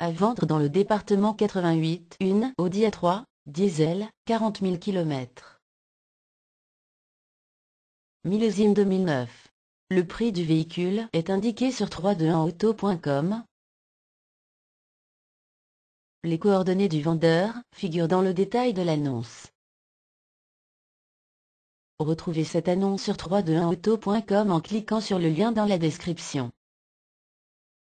À vendre dans le département 88, une Audi A3, diesel, 40 000 km. Millésime 2009. Le prix du véhicule est indiqué sur 321auto.com. Les coordonnées du vendeur figurent dans le détail de l'annonce. Retrouvez cette annonce sur 321auto.com en cliquant sur le lien dans la description.